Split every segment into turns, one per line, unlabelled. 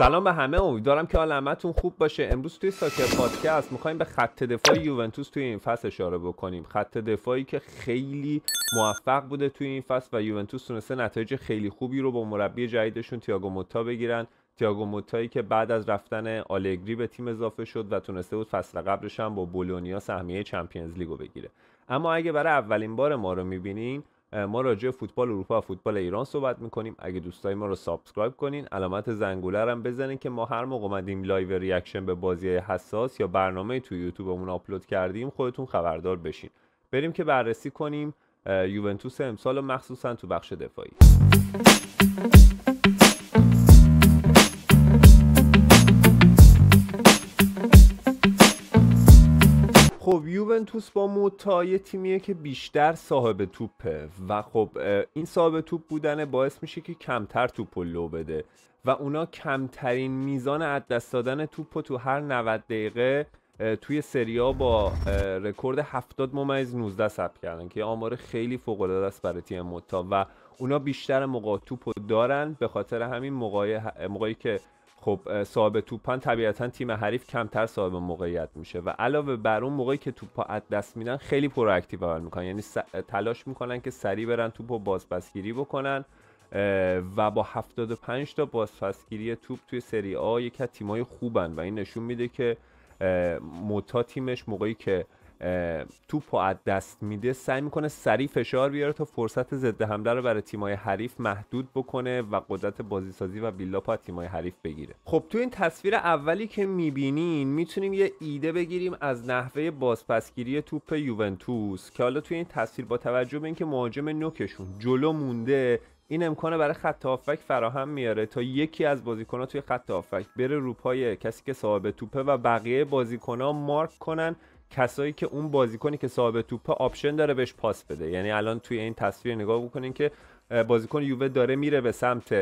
سلام به همه امیدوارم که حال همتون خوب باشه امروز توی ساکر پادکست میخوایم به خط دفاع یوونتوس توی این فصل اشاره بکنیم خط دفاعی که خیلی موفق بوده توی این فصل و یوونتوس تونسته نتایج خیلی خوبی رو با مربی جدیدشون تیاگو موتا بگیرن تیاگو موتایی که بعد از رفتن آلگری به تیم اضافه شد و تونسته بود فصل قبلش هم با بولونیا سهمیه چمپیونز لیگو بگیره اما اگه برای اولین بار ما رو میبینیم ما راجع فوتبال اروپا و فوتبال ایران صحبت میکنیم اگه دوستای ما رو سابسکرایب کنین علامت زنگوله هم بزنین که ما هر موقع اومدیم لایو ریاکشن به بازی حساس یا برنامه تو یوتیوبمون آپلود کردیم خودتون خبردار بشین بریم که بررسی کنیم یوونتوس امسال و مخصوصا تو بخش دفاعی یوونتوس با موتا یه تیمیه که بیشتر صاحب توپه و خب این صاحب توپ بودن باعث میشه که کمتر توپ رو لو بده و اونا کمترین میزان از دست دادن توپ تو هر 90 دقیقه توی سریا با رکورد 70 ممیز 19 ثبت کردن که آمار خیلی فوق العاده است برای تیم موتا و اونا بیشتر موقع توپ رو دارن به خاطر همین موقعی, موقعی که خب صاحب توپان طبیعتا تیم حریف کمتر صاحب موقعیت میشه و علاوه بر اون موقعی که توپا از دست میدن خیلی پرواکتیو عمل میکنن یعنی تلاش میکنن که سریع برن توپو بازپسگیری بکنن و با 75 تا بازپسگیری توپ توی سری آ یکی از تیمای خوبن و این نشون میده که موتا تیمش موقعی که توپ از دست میده سعی میکنه سریع فشار بیاره تا فرصت ضد حمله رو برای تیمای حریف محدود بکنه و قدرت بازیسازی و بیلاپا از تیمای حریف بگیره خب تو این تصویر اولی که میبینین میتونیم یه ایده بگیریم از نحوه بازپسگیری توپ یوونتوس که حالا تو این تصویر با توجه به اینکه مهاجم نوکشون جلو مونده این امکانه برای خط آفک فراهم میاره تا یکی از بازیکنها توی خط هافک بره روپای کسی که صاحب توپه و بقیه بازیکنها مارک کنن کسایی که اون بازیکنی که صاحب توپه آپشن داره بهش پاس بده یعنی الان توی این تصویر نگاه بکنین که بازیکن یووه داره میره به سمت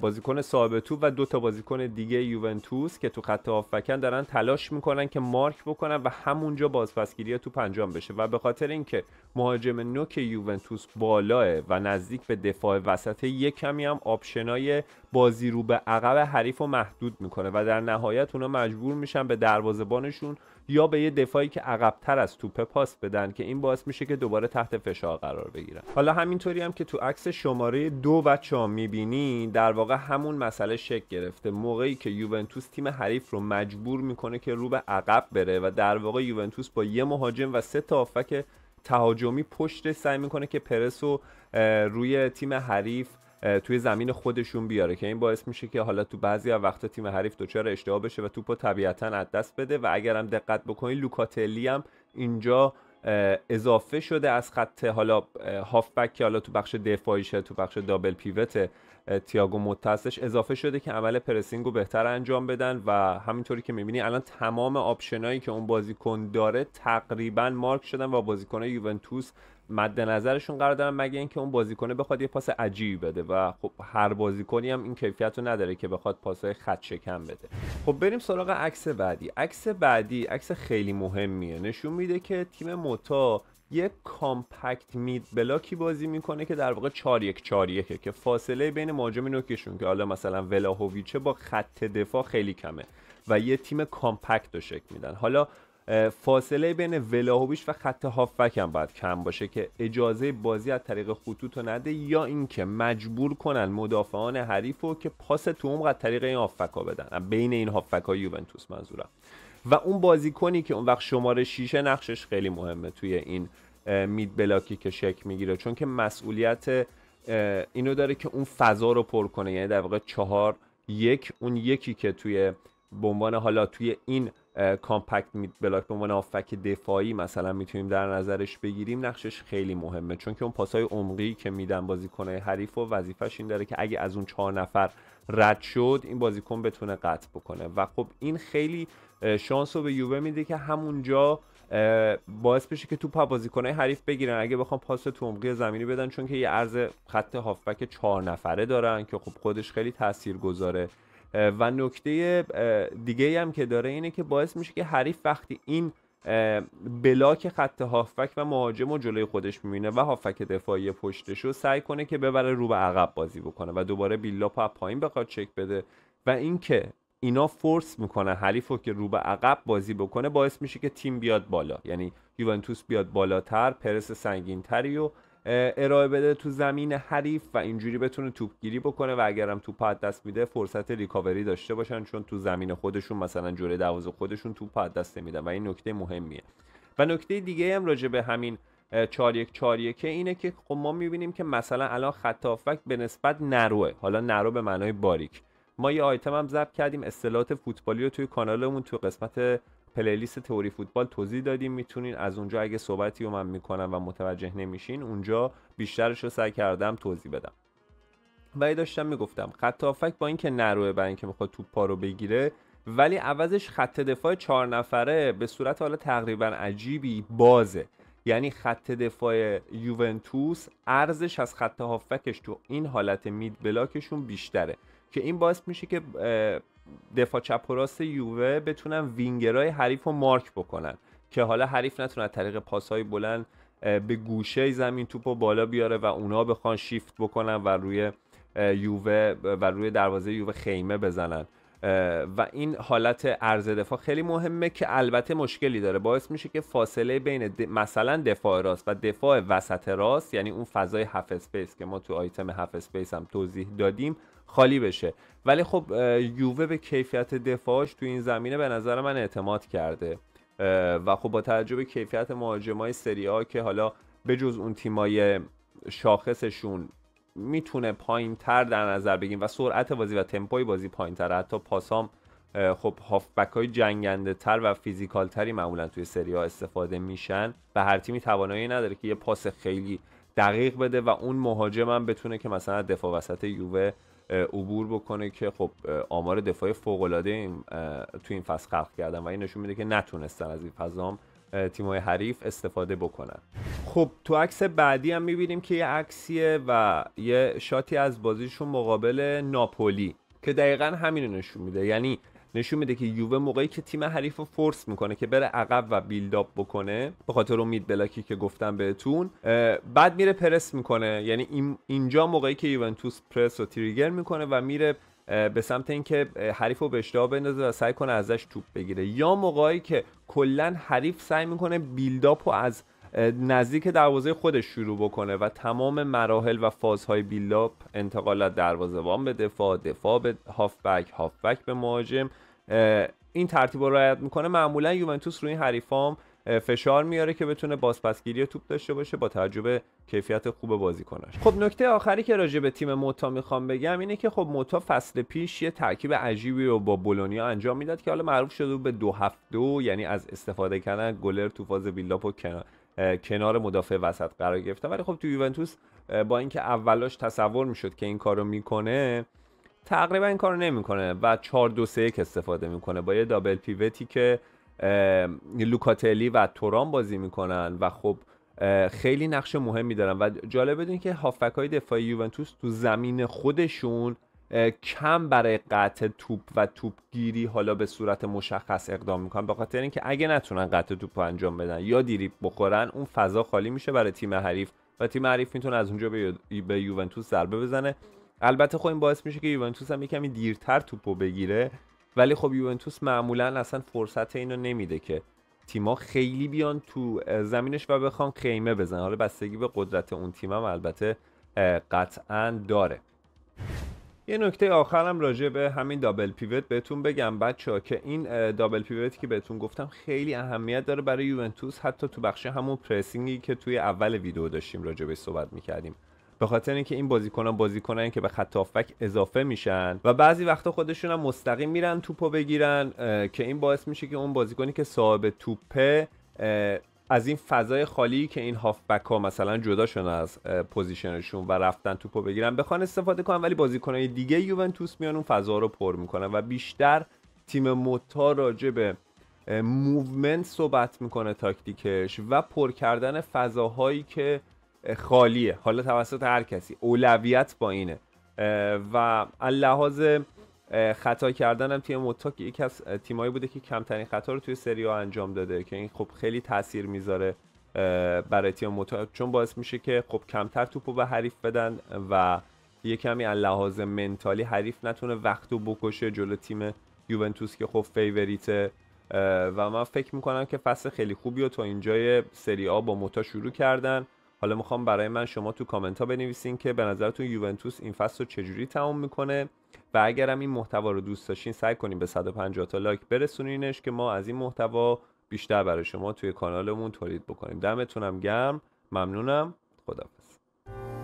بازیکن صاحب توپ و دو تا بازیکن دیگه یوونتوس که تو خط آفکن دارن تلاش میکنن که مارک بکنن و همونجا بازپسگیری تو انجام بشه و به خاطر اینکه مهاجم نوک یوونتوس بالاه و نزدیک به دفاع وسطه یه کمی هم آپشنای بازی رو به عقب حریف رو محدود میکنه و در نهایت اونا مجبور میشن به دروازبانشون یا به یه دفاعی که عقبتر از توپه پاس بدن که این باعث میشه که دوباره تحت فشار قرار بگیرن حالا همینطوری هم که تو عکس شماره دو و چهار میبینی در واقع همون مسئله شک گرفته موقعی که یوونتوس تیم حریف رو مجبور میکنه که رو به عقب بره و در واقع یوونتوس با یه مهاجم و سه تا تهاجمی پشت سعی میکنه که پرس رو روی تیم حریف توی زمین خودشون بیاره که این باعث میشه که حالا تو بعضی از وقتا تیم حریف دچار اشتباه بشه و توپو طبیعتا از دست بده و اگرم دقت بکنید لوکاتلی هم اینجا اضافه شده از خط حالا بک که حالا تو بخش دفاعیشه تو بخش دابل پیوت تییاگو متاسش اضافه شده که عمل پرسینگ رو بهتر انجام بدن و همینطوری که میبینی الان تمام آپشنایی که اون بازیکن داره تقریبا مارک شدن و بازیکن یوونتوس مد نظرشون قرار دارن مگه اینکه اون بازیکنه بخواد یه پاس عجیب بده و خب هر بازیکنی هم این کیفیت رو نداره که بخواد پاسهای خط شکم بده خب بریم سراغ عکس بعدی عکس بعدی عکس خیلی مهمیه نشون میده که تیم موتا یه کامپکت مید بلاکی بازی میکنه که در واقع 4 1 4 که فاصله بین مهاجم نوکشون که حالا مثلا ولاهوویچه با خط دفاع خیلی کمه و یه تیم کامپکت رو شکل میدن حالا فاصله بین ولاهویچ و خط هافبک هم باید کم باشه که اجازه بازی از طریق خطوط رو نده یا اینکه مجبور کنن مدافعان حریف رو که پاس تو از طریق این هافبک ها بدن بین این هافبک ها یوونتوس منظورم و اون بازیکنی که اون وقت شماره شیشه نقشش خیلی مهمه توی این مید بلاکی که شک میگیره چون که مسئولیت اینو داره که اون فضا رو پر کنه یعنی در واقع چهار یک اون یکی که توی به عنوان حالا توی این کامپکت بلاک به عنوان آفک دفاعی مثلا میتونیم در نظرش بگیریم نقشش خیلی مهمه چون که اون پاسای عمقی که میدن بازیکنهای حریف و وظیفش این داره که اگه از اون چهار نفر رد شد این بازیکن بتونه قطع بکنه و خب این خیلی شانس رو به یووه میده که همونجا باعث بشه که توپ بازیکنهای حریف بگیرن اگه بخوام پاس تو عمقی زمینی بدن چون که یه عرض خط هافبک چهار نفره دارن که خب خودش خیلی تاثیرگذاره و نکته دیگه هم که داره اینه که باعث میشه که حریف وقتی این بلاک خط هافک و مهاجم و جلوی خودش میبینه و هافک دفاعی پشتش رو سعی کنه که ببره رو به عقب بازی بکنه و دوباره بیلا پا پایین بخواد چک بده و اینکه اینا فورس میکنه حریف رو که رو به عقب بازی بکنه باعث میشه که تیم بیاد بالا یعنی یوونتوس بیاد بالاتر پرس سنگینتری و ارائه بده تو زمین حریف و اینجوری بتونه توپگیری بکنه و اگرم تو از دست میده فرصت ریکاوری داشته باشن چون تو زمین خودشون مثلا جوره دروازه خودشون تو از دست نمیدن و این نکته مهمیه و نکته دیگه هم راجع به همین چاریک چاریکه اینه که خب ما میبینیم که مثلا الان خط به نسبت نروه حالا نرو به معنای باریک ما یه آیتم هم ضبط کردیم اصطلاحات فوتبالی رو توی کانالمون تو قسمت پلیلیست تئوری فوتبال توضیح دادیم میتونین از اونجا اگه صحبتی رو من میکنم و متوجه نمیشین اونجا بیشترش رو سعی کردم توضیح بدم و داشتم میگفتم خط آفک با اینکه نروه بر اینکه میخواد توپا رو بگیره ولی عوضش خط دفاع چهار نفره به صورت حالا تقریبا عجیبی بازه یعنی خط دفاع یوونتوس ارزش از خط هافکش تو این حالت مید بلاکشون بیشتره که این باعث میشه که دفاع چپ و راست یووه بتونن وینگرهای حریف رو مارک بکنن که حالا حریف نتونه طریق پاسهای بلند به گوشه زمین توپ رو بالا بیاره و اونا بخوان شیفت بکنن و روی یووه و روی دروازه یووه خیمه بزنن و این حالت عرض دفاع خیلی مهمه که البته مشکلی داره باعث میشه که فاصله بین مثلا دفاع راست و دفاع وسط راست یعنی اون فضای هف اسپیس که ما تو آیتم هف اسپیس هم توضیح دادیم خالی بشه ولی خب یووه به کیفیت دفاعش تو این زمینه به نظر من اعتماد کرده و خب با توجه به کیفیت مهاجمای سری ها که حالا بجز اون تیمای شاخصشون میتونه پایین تر در نظر بگیم و سرعت بازی و تمپوی بازی پایین تر حتی پاسام خب هافبک های جنگنده تر و فیزیکال تری معمولا توی سری ها استفاده میشن و هر تیمی توانایی نداره که یه پاس خیلی دقیق بده و اون مهاجم هم بتونه که مثلا دفاع وسط یووه عبور بکنه که خب آمار دفاع فوق توی این فصل خلق کردن و این نشون میده که نتونستن از این فضام تیمای حریف استفاده بکنن خب تو عکس بعدی هم میبینیم که یه عکسیه و یه شاتی از بازیشون مقابل ناپولی که دقیقا همین نشون میده یعنی نشون میده که یووه موقعی که تیم حریف رو فورس میکنه که بره عقب و بیلداپ بکنه به خاطر امید بلاکی که گفتم بهتون بعد میره پرس میکنه یعنی اینجا موقعی که یوونتوس پرس رو تریگر میکنه و میره به سمت اینکه حریف رو به اشتباه بندازه و سعی کنه ازش توپ بگیره یا موقعی که کلا حریف سعی میکنه بیلداپ رو از نزدیک دروازه خودش شروع بکنه و تمام مراحل و فازهای بیلداپ انتقال از دروازهبان به دفاع دفاع به هافبک هافبک به مهاجم این ترتیب رو رعایت میکنه معمولا یوونتوس روی این حریفام فشار میاره که بتونه بازپسگیری توپ داشته باشه با به کیفیت خوب بازیکناش خب نکته آخری که راجع به تیم موتا میخوام بگم اینه که خب موتا فصل پیش یه ترکیب عجیبی رو با بولونیا انجام میداد که حالا معروف شده به دو یعنی از استفاده کردن گلر تو فاز و کنار مدافع وسط قرار گرفته ولی خب تو یوونتوس با اینکه اولاش تصور میشد که این کارو میکنه تقریبا این کارو نمیکنه و 4 2 3 استفاده میکنه با یه دابل پیوتی که لوکاتلی و توران بازی میکنن و خب خیلی نقش مهمی دارن و جالب بدین که هافک های دفاعی یوونتوس تو زمین خودشون کم برای قطع توپ و توپ گیری حالا به صورت مشخص اقدام میکنن به خاطر اینکه اگه نتونن قطع توپ انجام بدن یا دیریب بخورن اون فضا خالی میشه برای تیم حریف و تیم حریف میتونه از اونجا به, یوونتوس ضربه بزنه البته خب این باعث میشه که یوونتوس هم یکمی دیرتر توپ رو بگیره ولی خب یوونتوس معمولا اصلا فرصت اینو نمیده که تیما خیلی بیان تو زمینش و بخوان خیمه بزنن حالا بستگی به قدرت اون تیم هم البته قطعا داره یه نکته آخرم راجع به همین دابل پیوت بهتون بگم بچه ها که این دابل پیوتی که بهتون گفتم خیلی اهمیت داره برای یوونتوس حتی تو بخش همون پرسینگی که توی اول ویدیو داشتیم راجع به صحبت میکردیم به خاطر اینکه این بازیکنان هستند که به خط هافبک اضافه میشن و بعضی وقتا خودشون هم مستقیم میرن توپو بگیرن که این باعث میشه که اون بازیکنی که صاحب توپه از این فضای خالی که این هافبک ها مثلا جدا شدن از پوزیشنشون و رفتن توپو بگیرن بخوان استفاده کنن ولی بازیکنهای دیگه یوونتوس میان اون فضا رو پر میکنن و بیشتر تیم موتا راجع به موومنت صحبت میکنه تاکتیکش و پر کردن فضاهایی که خالیه حالا توسط هر کسی اولویت با اینه و لحاظ خطا کردن هم تیم موتا که یکی از تیمایی بوده که کمترین خطا رو توی سری ها انجام داده که این خب خیلی تاثیر میذاره برای تیم موتا چون باعث میشه که خب کمتر توپو به حریف بدن و یه کمی از لحاظ منتالی حریف نتونه وقتو بکشه جلو تیم یوونتوس که خب فیوریته و من فکر میکنم که فصل خیلی خوبی و تا اینجای سری آ با موتا شروع کردن حالا میخوام برای من شما تو کامنت ها بنویسین که به نظرتون یوونتوس این فصل رو چجوری تمام میکنه و اگرم این محتوا رو دوست داشتین سعی کنین به 150 تا لایک برسونینش که ما از این محتوا بیشتر برای شما توی کانالمون تولید بکنیم دمتونم گرم ممنونم خدافظ